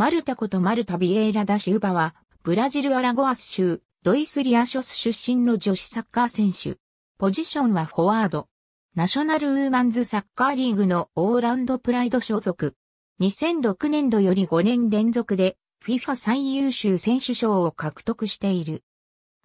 マルタことマルタ・ビエイラ・ダ・シウバは、ブラジル・アラゴアス州、ドイス・リアショス出身の女子サッカー選手。ポジションはフォワード。ナショナル・ウーマンズ・サッカーリーグのオーランド・プライド所属。2006年度より5年連続で、FIFA 最優秀選手賞を獲得している。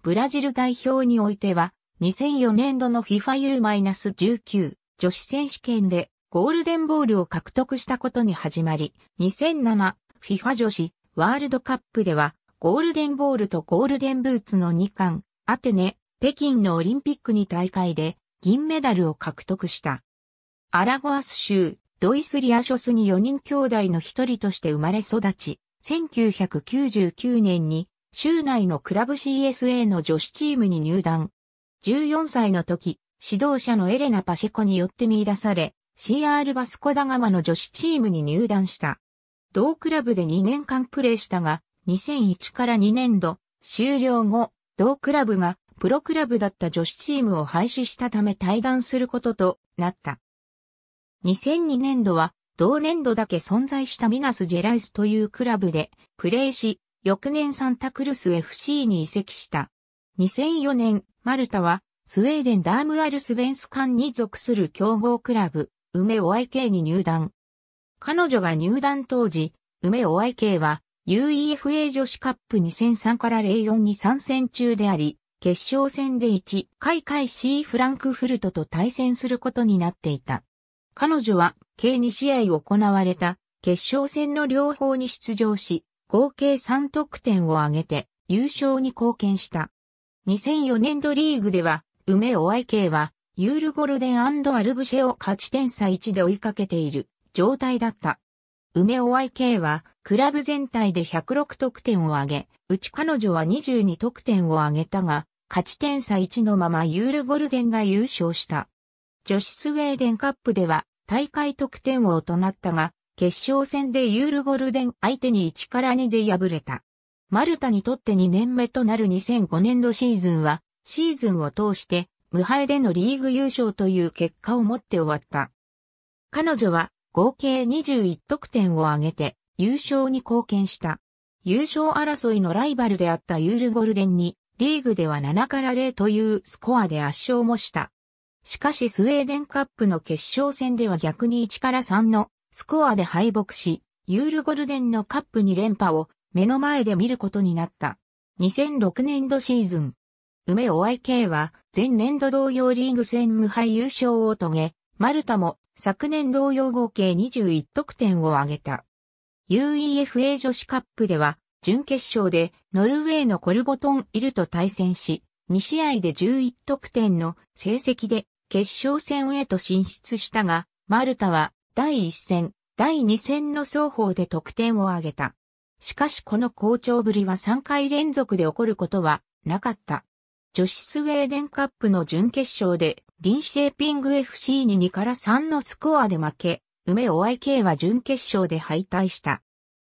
ブラジル代表においては、2004年度の FIFA U-19 女子選手権でゴールデンボールを獲得したことに始まり、2007、FIFA 女子ワールドカップでは、ゴールデンボールとゴールデンブーツの2冠、アテネ、北京のオリンピック2大会で銀メダルを獲得した。アラゴアス州、ドイスリアショスに4人兄弟の一人として生まれ育ち、1999年に州内のクラブ CSA の女子チームに入団。14歳の時、指導者のエレナ・パシェコによって見出され、CR バスコダガマの女子チームに入団した。同クラブで2年間プレーしたが、2001から2年度、終了後、同クラブがプロクラブだった女子チームを廃止したため退団することとなった。2002年度は同年度だけ存在したミナス・ジェライスというクラブでプレーし、翌年サンタクルス FC に移籍した。2004年、マルタはスウェーデンダームアルスベンスカンに属する強豪クラブ、梅 OIK に入団。彼女が入団当時、梅 OIK は UEFA 女子カップ2003から04に参戦中であり、決勝戦で1回回 C フランクフルトと対戦することになっていた。彼女は計2試合行われた決勝戦の両方に出場し、合計3得点を挙げて優勝に貢献した。2004年度リーグでは、梅 OIK はユールゴルデンアルブシェを勝ち点差1で追いかけている。状態だった。梅 OIK は、クラブ全体で106得点を挙げ、うち彼女は22得点を挙げたが、勝ち点差1のままユールゴルデンが優勝した。女子スウェーデンカップでは、大会得点王となったが、決勝戦でユールゴルデン相手に1から2で敗れた。マルタにとって2年目となる2005年度シーズンは、シーズンを通して、無敗でのリーグ優勝という結果を持って終わった。彼女は合計21得点を挙げて優勝に貢献した。優勝争いのライバルであったユールゴルデンに、リーグでは7から0というスコアで圧勝もした。しかしスウェーデンカップの決勝戦では逆に1から3のスコアで敗北し、ユールゴルデンのカップ2連覇を目の前で見ることになった。2006年度シーズン。梅 OIK は前年度同様リーグ戦無敗優勝を遂げ、マルタも昨年同様合計21得点を挙げた。UEFA 女子カップでは、準決勝でノルウェーのコルボトン・イルと対戦し、2試合で11得点の成績で決勝戦へと進出したが、マルタは第1戦、第2戦の双方で得点を挙げた。しかしこの好調ぶりは3回連続で起こることはなかった。女子スウェーデンカップの準決勝で、リンシェーピング FC に2から3のスコアで負け、梅お IK は準決勝で敗退した。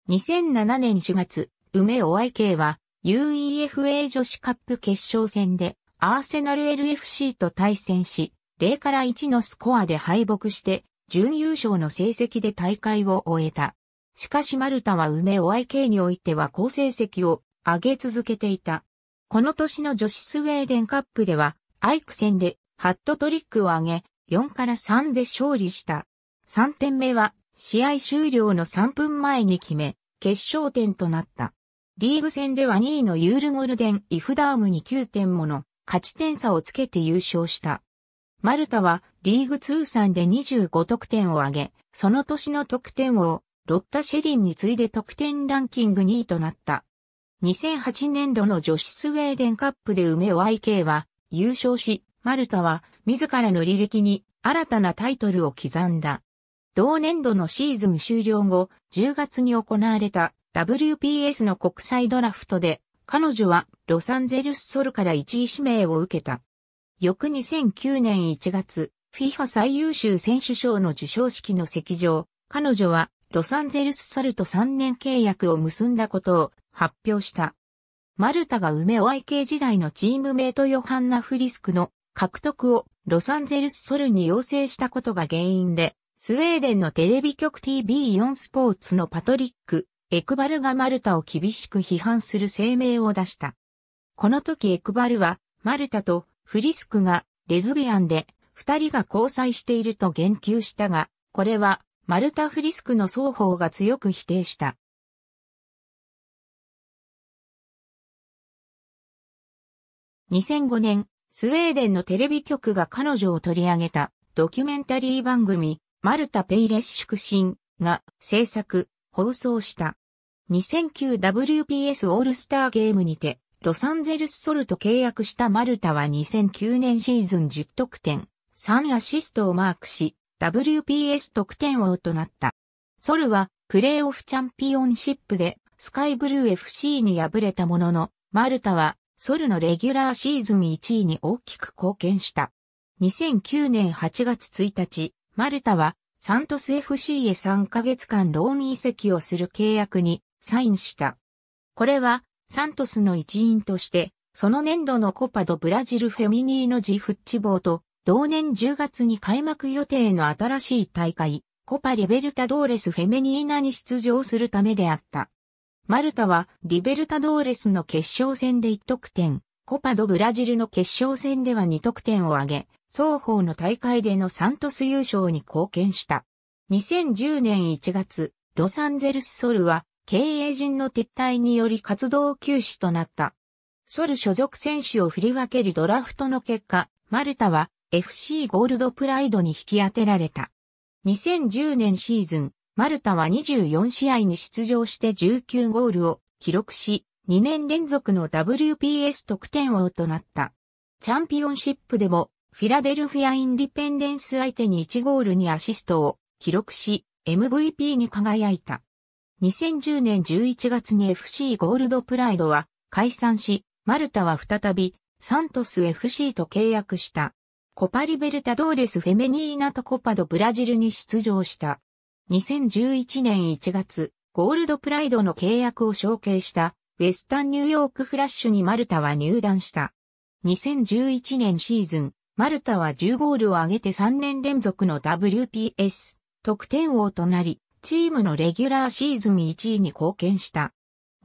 2007年4月、梅お IK は UEFA 女子カップ決勝戦でアーセナル LFC と対戦し、0から1のスコアで敗北して、準優勝の成績で大会を終えた。しかしマルタは梅お IK においては好成績を上げ続けていた。この年の女子スウェーデンカップでは、アイク戦でハットトリックを挙げ、4から3で勝利した。3点目は、試合終了の3分前に決め、決勝点となった。リーグ戦では2位のユールゴルデン・イフダームに9点もの勝ち点差をつけて優勝した。マルタはリーグ通算で25得点を挙げ、その年の得点王、ロッタ・シェリンに次いで得点ランキング2位となった。2008年度の女子スウェーデンカップで梅 YK は優勝し、マルタは自らの履歴に新たなタイトルを刻んだ。同年度のシーズン終了後、10月に行われた WPS の国際ドラフトで、彼女はロサンゼルスソルから1位指名を受けた。翌2009年1月、FIFA 最優秀選手賞の受賞式の席上、彼女はロサンゼルスソルと3年契約を結んだことを発表した。マルタが梅尾 IK 時代のチームメイトヨハンナ・フリスクの獲得をロサンゼルスソルに要請したことが原因で、スウェーデンのテレビ局 TV4 スポーツのパトリック、エクバルがマルタを厳しく批判する声明を出した。この時エクバルは、マルタとフリスクがレズビアンで、二人が交際していると言及したが、これは、マルタ・フリスクの双方が強く否定した。2005年、スウェーデンのテレビ局が彼女を取り上げたドキュメンタリー番組、マルタ・ペイレッシュクシンが制作、放送した。2009WPS オールスターゲームにて、ロサンゼルスソルと契約したマルタは2009年シーズン10得点、3アシストをマークし、WPS 得点王となった。ソルは、プレイオフチャンピオンシップで、スカイブルー FC に敗れたものの、マルタは、ソルのレギュラーシーズン1位に大きく貢献した。2009年8月1日、マルタはサントス FC へ3ヶ月間ローン移籍をする契約にサインした。これはサントスの一員として、その年度のコパドブラジルフェミニーノジフッチボーと同年10月に開幕予定の新しい大会、コパレベルタドーレスフェメニーナに出場するためであった。マルタはリベルタドーレスの決勝戦で1得点、コパドブラジルの決勝戦では2得点を挙げ、双方の大会でのサントス優勝に貢献した。2010年1月、ロサンゼルスソルは経営陣の撤退により活動休止となった。ソル所属選手を振り分けるドラフトの結果、マルタは FC ゴールドプライドに引き当てられた。2010年シーズン、マルタは24試合に出場して19ゴールを記録し、2年連続の WPS 得点王となった。チャンピオンシップでも、フィラデルフィア・インディペンデンス相手に1ゴールにアシストを記録し、MVP に輝いた。2010年11月に FC ゴールドプライドは解散し、マルタは再びサントス FC と契約した。コパリベルタドーレスフェメニーナとコパドブラジルに出場した。2011年1月、ゴールドプライドの契約を承継したウェスタンニューヨークフラッシュにマルタは入団した。2011年シーズン、マルタは10ゴールを挙げて3年連続の WPS 得点王となり、チームのレギュラーシーズン1位に貢献した。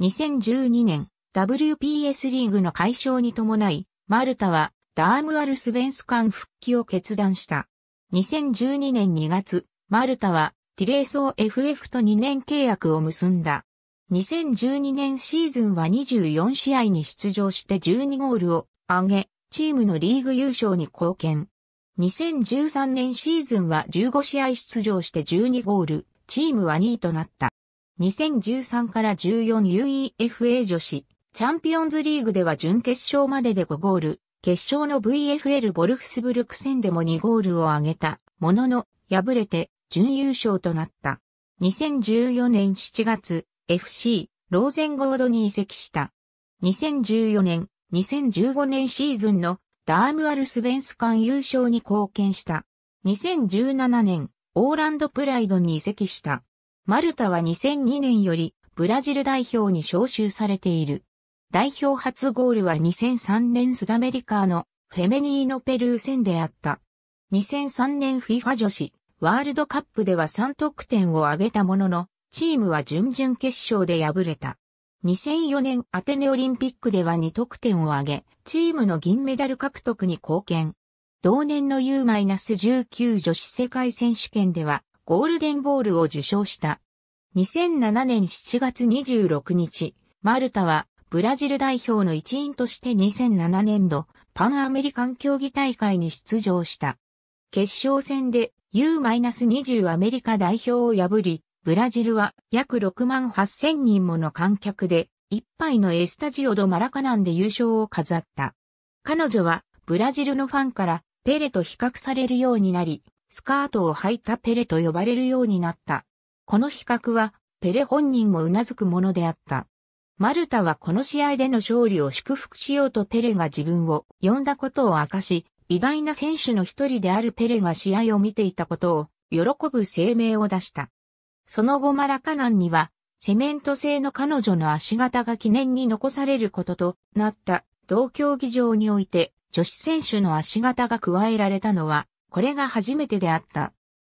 2012年、WPS リーグの解消に伴い、マルタはダームアルスベンス間復帰を決断した。2012年2月、マルタはティレーソー FF と2年契約を結んだ。2012年シーズンは24試合に出場して12ゴールを上げ、チームのリーグ優勝に貢献。2013年シーズンは15試合出場して12ゴール、チームは2位となった。2013から14 UEFA 女子、チャンピオンズリーグでは準決勝までで5ゴール、決勝の VFL ボルフスブルク戦でも2ゴールを挙げたものの、敗れて準優勝となった。2014年7月、FC、ローゼンゴードに移籍した。2014年、2015年シーズンのダームアルスベンス間優勝に貢献した。2017年、オーランドプライドに移籍した。マルタは2002年よりブラジル代表に招集されている。代表初ゴールは2003年スダメリカのフェメニーノペルー戦であった。2003年 FIFA 女子ワールドカップでは3得点を挙げたものの、チームは準々決勝で敗れた。2004年アテネオリンピックでは2得点を挙げ、チームの銀メダル獲得に貢献。同年の U-19 女子世界選手権ではゴールデンボールを受賞した。2007年7月26日、マルタはブラジル代表の一員として2007年度パンアメリカン競技大会に出場した。決勝戦で U-20 アメリカ代表を破り、ブラジルは約6万8000人もの観客で、一杯のエスタジオドマラカナンで優勝を飾った。彼女はブラジルのファンからペレと比較されるようになり、スカートを履いたペレと呼ばれるようになった。この比較はペレ本人も頷くものであった。マルタはこの試合での勝利を祝福しようとペレが自分を呼んだことを明かし、偉大な選手の一人であるペレが試合を見ていたことを、喜ぶ声明を出した。その後マラカナンには、セメント製の彼女の足型が記念に残されることとなった同競技場において女子選手の足型が加えられたのはこれが初めてであった。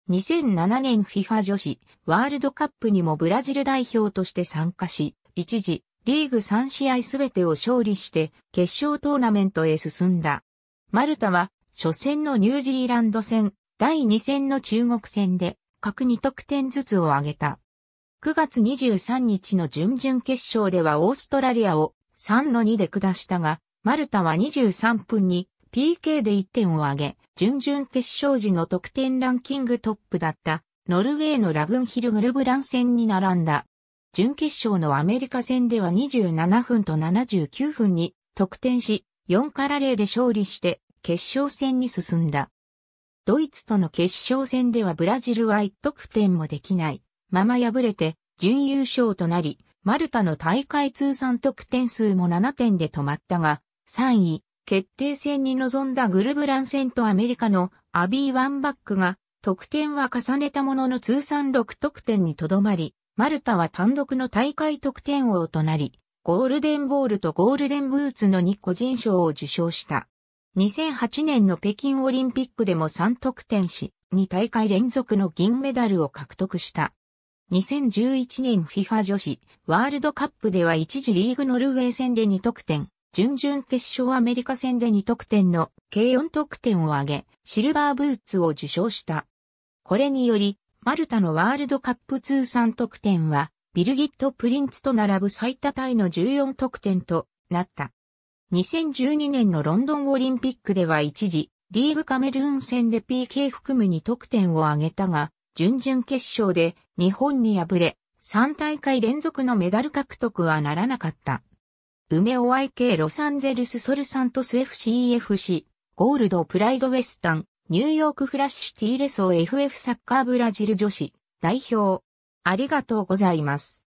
2007年 FIFA 女子ワールドカップにもブラジル代表として参加し、一時リーグ3試合すべてを勝利して決勝トーナメントへ進んだ。マルタは、初戦のニュージーランド戦、第2戦の中国戦で、各2得点ずつを挙げた。9月23日の準々決勝ではオーストラリアを3の2で下したが、マルタは23分に PK で1点を挙げ、準々決勝時の得点ランキングトップだったノルウェーのラグンヒルグルブラン戦に並んだ。準決勝のアメリカ戦では27分と79分に得点し、4から0で勝利して決勝戦に進んだ。ドイツとの決勝戦ではブラジルは1得点もできない。まま敗れて準優勝となり、マルタの大会通算得点数も7点で止まったが、3位、決定戦に臨んだグルブラン戦とアメリカのアビー・ワンバックが、得点は重ねたものの通算6得点にとどまり、マルタは単独の大会得点王となり、ゴールデンボールとゴールデンブーツの2個人賞を受賞した。2008年の北京オリンピックでも3得点し、2大会連続の銀メダルを獲得した。2011年 FIFA 女子ワールドカップでは一時リーグノルウェー戦で2得点、準々決勝アメリカ戦で2得点の計4得点を挙げ、シルバーブーツを受賞した。これにより、マルタのワールドカップ通算得点は、ビルギット・プリンツと並ぶ最多タイの14得点となった。2012年のロンドンオリンピックでは一時、リーグカメルーン戦で PK 含む2得点を挙げたが、準々決勝で日本に敗れ、3大会連続のメダル獲得はならなかった。梅 OIK ロサンゼルスソルサントス FCFC、ゴールドプライドウェスタン、ニューヨークフラッシュティーレソー FF サッカーブラジル女子代表。ありがとうございます。